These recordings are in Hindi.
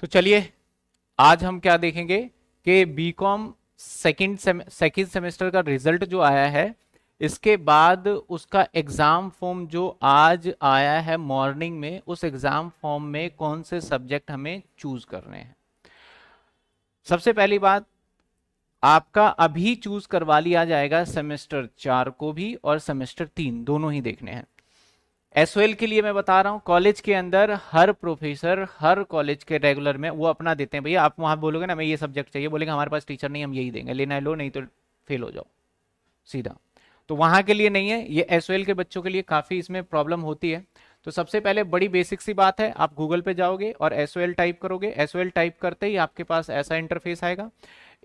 तो चलिए आज हम क्या देखेंगे कि B com second second semester का रिजल्ट जो आया है इसके बाद उसका एग्ज़ाम फॉर्म जो आज आया है मॉर्निंग में उस एग्ज़ाम फॉर्म में कौन से सब्जेक्ट हमें चूज करने हैं सबसे पहली बात आपका अभी चूज करवा लिया जाएगा सेमेस्टर चार को भी और सेमेस्टर तीन दोनों ही देखने हैं एसओएल के लिए मैं बता रहा हूँ कॉलेज के अंदर हर प्रोफेसर हर कॉलेज के रेगुलर में वो अपना देते हैं भैया आप वहाँ बोलोगे ना हमें ये सब्जेक्ट चाहिए बोलेंगे हमारे पास टीचर नहीं हम यही देंगे लेना लो नहीं तो फेल हो जाओ सीधा तो वहाँ के लिए नहीं है ये एस के बच्चों के लिए काफ़ी इसमें प्रॉब्लम होती है तो सबसे पहले बड़ी बेसिक सी बात है आप गूगल पे जाओगे और एस टाइप करोगे एस टाइप करते ही आपके पास ऐसा इंटरफेस आएगा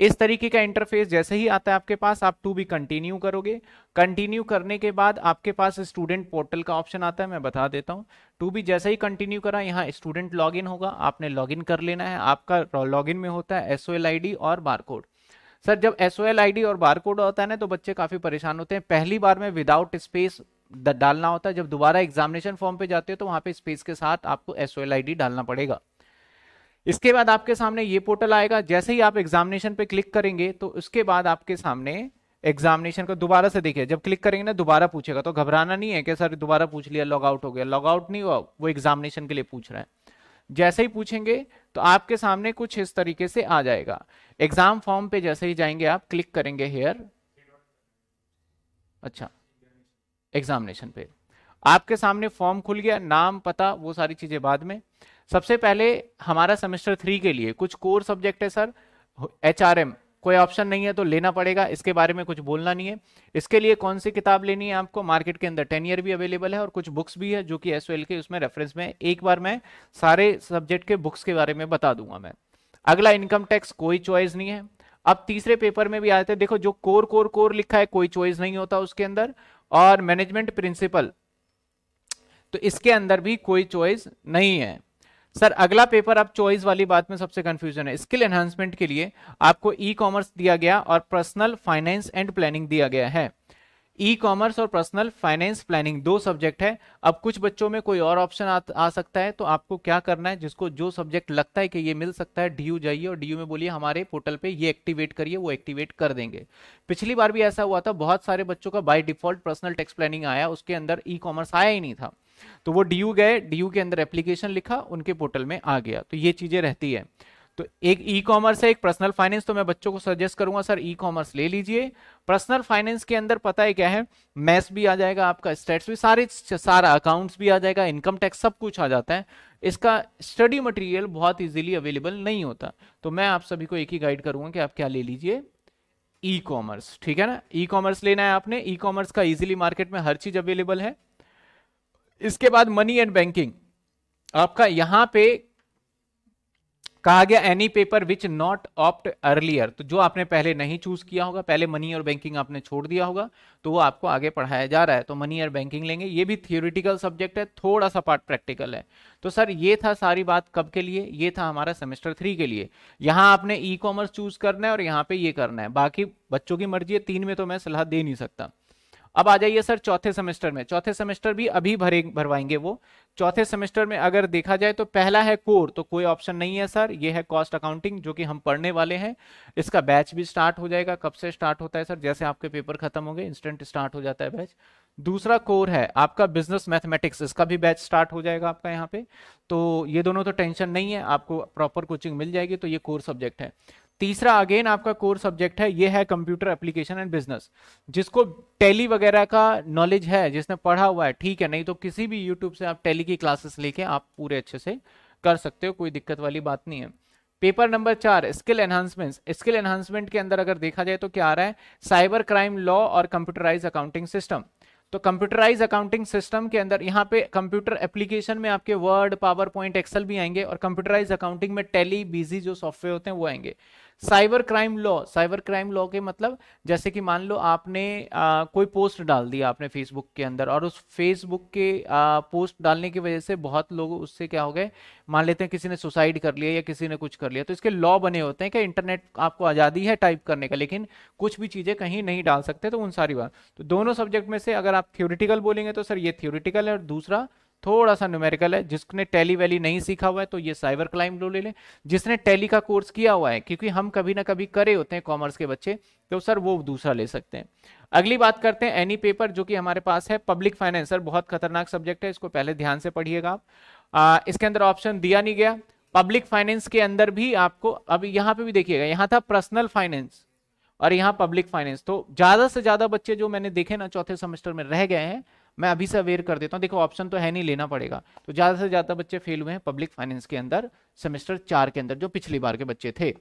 इस तरीके का इंटरफेस जैसे ही आता है आपके पास आप टू बी कंटिन्यू करोगे कंटिन्यू करने के बाद आपके पास स्टूडेंट पोर्टल का ऑप्शन आता है मैं बता देता हूँ टू बी जैसे ही कंटिन्यू करा यहाँ स्टूडेंट लॉगिन होगा आपने लॉगिन कर लेना है आपका लॉगिन में होता है एस और बारकोड सर जब एस ओ और बारकोड होता है ना तो बच्चे काफ़ी परेशान होते हैं पहली बार में विदाउट स्पेस डालना होता है जब दोबारा एग्जामिनेशन फॉर्म पे जाते हो तो वहाँ पे स्पेस के साथ आपको एस डालना पड़ेगा इसके बाद आपके सामने ये पोर्टल आएगा जैसे ही आप एग्जामिनेशन पे क्लिक करेंगे तो उसके बाद आपके सामने एग्जामिनेशन को दोबारा से देखिए जब क्लिक करेंगे ना दोबारा पूछेगा तो घबराना नहीं है कि सर दोबारा पूछ लिया लॉग आउट हो गया लॉग आउट नहीं हुआ वो एग्जामिनेशन के लिए पूछ रहा है जैसे ही पूछेंगे तो आपके सामने कुछ इस तरीके से आ जाएगा एग्जाम फॉर्म पे जैसे ही जाएंगे आप क्लिक करेंगे हेयर अच्छा एग्जामिनेशन पे आपके सामने फॉर्म खुल गया नाम पता वो सारी चीजें बाद में सबसे पहले हमारा सेमेस्टर थ्री के लिए कुछ कोर सब्जेक्ट है सर एच कोई ऑप्शन नहीं है तो लेना पड़ेगा इसके बारे में कुछ बोलना नहीं है इसके लिए कौन सी किताब लेनी है आपको मार्केट के अंदर टेन ईयर भी अवेलेबल है और कुछ बुक्स भी है जो कि एस के उसमें रेफरेंस में एक बार मैं सारे सब्जेक्ट के बुक्स के बारे में बता दूंगा मैं अगला इनकम टैक्स कोई चॉइस नहीं है अब तीसरे पेपर में भी आए थे देखो जो कोर कोर कोर लिखा है कोई चॉइस नहीं होता उसके अंदर और मैनेजमेंट प्रिंसिपल तो इसके अंदर भी कोई चॉइस नहीं है सर अगला पेपर आप चॉइस वाली बात में सबसे कंफ्यूजन है स्किल एनहांसमेंट के लिए आपको ई e कॉमर्स दिया गया और पर्सनल फाइनेंस एंड प्लानिंग दिया गया है ई e कॉमर्स और पर्सनल फाइनेंस प्लानिंग दो सब्जेक्ट है अब कुछ बच्चों में कोई और ऑप्शन आ, आ सकता है तो आपको क्या करना है जिसको जो सब्जेक्ट लगता है कि ये मिल सकता है डी जाइए और डीयू में बोलिए हमारे पोर्टल पे ये एक्टिवेट करिए वो एक्टिवेट कर देंगे पिछली बार भी ऐसा हुआ था बहुत सारे बच्चों का by default personal tax planning आया उसके अंदर ई e कॉमर्स आया ही नहीं था तो वो डी गए डी के अंदर एप्लीकेशन लिखा उनके पोर्टल में आ गया तो ये चीज़ें रहती है तो एक ई कॉमर्स है एक पर्सनल फाइनेंस तो मैं बच्चों को सजेस्ट करूंगा सर ई कॉमर्स ले लीजिए पर्सनल फाइनेंस के अंदर पता है क्या है मैथ्स भी आ जाएगा आपका स्टेट्स भी सारे सारा अकाउंट्स भी आ जाएगा इनकम टैक्स सब कुछ आ जाता है इसका स्टडी मटेरियल बहुत इजीली अवेलेबल नहीं होता तो मैं आप सभी को एक ही गाइड करूंगा कि आप क्या ले लीजिए ई कॉमर्स ठीक है ना ई e कॉमर्स लेना है आपने ई e कॉमर्स का इजिली मार्केट में हर चीज अवेलेबल है इसके बाद मनी एंड बैंकिंग आपका यहां पे कहा गया any paper which not opt earlier तो जो आपने पहले नहीं चूज किया होगा पहले मनी और बैंकिंग आपने छोड़ दिया होगा तो वो आपको आगे पढ़ाया जा रहा है तो मनी और बैंकिंग लेंगे ये भी थियोरिटिकल सब्जेक्ट है थोड़ा सा पार्ट प्रैक्टिकल है तो सर ये था सारी बात कब के लिए ये था हमारा सेमेस्टर थ्री के लिए यहाँ आपने ई कॉमर्स चूज करना है और यहाँ पे ये करना है बाकी बच्चों की मर्जी है तीन में तो मैं सलाह दे नहीं सकता अब आ जाइए सर चौथे सेमेस्टर में चौथे सेमेस्टर भी अभी भरे भरवाएंगे वो चौथे सेमेस्टर में अगर देखा जाए तो पहला है कोर तो कोई ऑप्शन नहीं है सर ये है कॉस्ट अकाउंटिंग जो कि हम पढ़ने वाले हैं इसका बैच भी स्टार्ट हो जाएगा कब से स्टार्ट होता है सर जैसे आपके पेपर खत्म होंगे इंस्टेंट स्टार्ट हो जाता है बैच दूसरा कोर है आपका बिजनेस मैथमेटिक्स इसका भी बैच स्टार्ट हो जाएगा आपका यहाँ पे तो ये दोनों तो टेंशन नहीं है आपको प्रॉपर कोचिंग मिल जाएगी तो ये कोर सब्जेक्ट है तीसरा अगेन आपका कोर सब्जेक्ट है ये है कंप्यूटर एप्लीकेशन एंड बिजनेस जिसको टेली वगैरह का नॉलेज है जिसने पढ़ा हुआ है ठीक है नहीं तो किसी भी यूट्यूब से आप टेली की क्लासेस लेके आप पूरे अच्छे से कर सकते हो कोई दिक्कत वाली बात नहीं है पेपर नंबर चार स्किल एनहांसमेंट स्किल एनहांसमेंट के अंदर अगर देखा जाए तो क्या आ रहा है साइबर क्राइम लॉ और कंप्यूटराइज अकाउंटिंग सिस्टम तो कंप्यूटराइज अकाउंटिंग सिस्टम के अंदर यहाँ पे कंप्यूटर एप्लीकेशन में आपके वर्ड पावर पॉइंट एक्सेल भी आएंगे और कंप्यूटराइज अकाउंटिंग में टेली बीजी जो सॉफ्टवेयर होते हैं वो आएंगे cyber crime law cyber crime law के मतलब जैसे कि मान लो आपने आ, कोई पोस्ट डाल दिया आपने फेसबुक के अंदर और उस फेसबुक के आ, पोस्ट डालने की वजह से बहुत लोग उससे क्या हो गए मान लेते हैं किसी ने सुसाइड कर लिया या किसी ने कुछ कर लिया तो इसके लॉ बने होते हैं कि इंटरनेट आपको आज़ादी है टाइप करने का लेकिन कुछ भी चीज़ें कहीं नहीं डाल सकते तो उन सारी बात तो दोनों सब्जेक्ट में से अगर आप थ्योरिटिकल बोलेंगे तो सर ये थ्योरिटिकल है और दूसरा थोड़ा सा न्यूमेरिकल है जिसने टैली वैली नहीं सीखा हुआ है तो ये साइबर क्लाइम लो ले लें जिसने टैली का कोर्स किया हुआ है क्योंकि हम कभी ना कभी करे होते हैं कॉमर्स के बच्चे तो सर वो दूसरा ले सकते हैं अगली बात करते हैं एनी पेपर जो कि हमारे पास है पब्लिक फाइनेंस सर बहुत खतरनाक सब्जेक्ट है इसको पहले ध्यान से पढ़िएगा आप इसके अंदर ऑप्शन दिया नहीं गया पब्लिक फाइनेंस के अंदर भी आपको अब यहाँ पे भी देखिएगा यहाँ था पर्सनल फाइनेंस और यहाँ पब्लिक फाइनेंस तो ज्यादा से ज्यादा बच्चे जो मैंने देखे ना चौथे सेमेस्टर में रह गए हैं मैं अभी से अवेयर कर देता हूँ देखो ऑप्शन तो है नहीं लेना पड़ेगा तो ज़्यादा से ज़्यादा बच्चे फेल हुए हैं पब्लिक फाइनेंस के अंदर सेमेस्टर चार के अंदर जो पिछली बार के बच्चे थे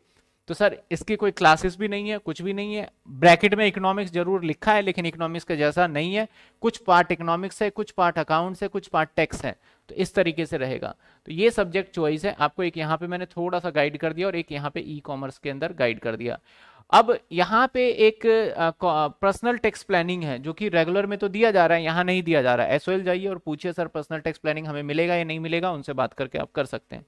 तो सर इसकी कोई क्लासेस भी नहीं है कुछ भी नहीं है ब्रैकेट में इकोनॉमिक्स जरूर लिखा है लेकिन इकोनॉमिक्स का जैसा नहीं है कुछ पार्ट इकोनॉमिक्स है कुछ पार्ट अकाउंट्स है कुछ पार्ट टैक्स है तो इस तरीके से रहेगा तो ये सब्जेक्ट चॉइस है आपको एक यहाँ पे मैंने थोड़ा सा गाइड कर दिया और एक यहाँ पे ई e कॉमर्स के अंदर गाइड कर दिया अब यहाँ पे एक पर्सनल टैक्स प्लानिंग है जो कि रेगुलर में तो दिया जा रहा है यहाँ नहीं दिया जा रहा है एसओएल जाइए और पूछिए सर पर्सनल टैक्स प्लानिंग हमें मिलेगा या नहीं मिलेगा उनसे बात करके आप कर सकते हैं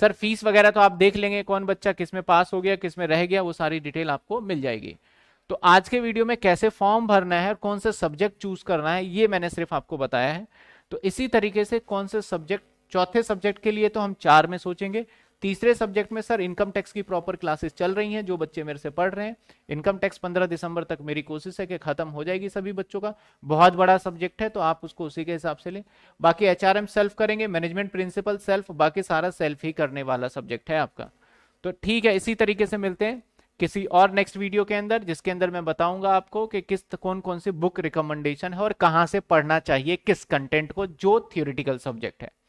सर फीस वगैरह तो आप देख लेंगे कौन बच्चा किस में पास हो गया किस में रह गया वो सारी डिटेल आपको मिल जाएगी तो आज के वीडियो में कैसे फॉर्म भरना है और कौन से सब्जेक्ट चूज करना है ये मैंने सिर्फ आपको बताया है तो इसी तरीके से कौन से सब्जेक्ट चौथे सब्जेक्ट के लिए तो हम चार में सोचेंगे तीसरे सब्जेक्ट में सर इनकम टैक्स की प्रॉपर क्लासेस चल रही हैं जो बच्चे मेरे से पढ़ रहे हैं इनकम टैक्स 15 दिसंबर तक मेरी कोशिश है कि खत्म हो जाएगी सभी बच्चों का बहुत बड़ा सब्जेक्ट है तो आप उसको उसी के हिसाब से लें बाकी एच सेल्फ करेंगे मैनेजमेंट प्रिंसिपल सेल्फ बाकी सारा सेल्फ ही करने वाला सब्जेक्ट है आपका तो ठीक है इसी तरीके से मिलते हैं किसी और नेक्स्ट वीडियो के अंदर जिसके अंदर मैं बताऊंगा आपको कि किस कौन कौन सी बुक रिकमेंडेशन है और कहां से पढ़ना चाहिए किस कंटेंट को जो थियोरिटिकल सब्जेक्ट है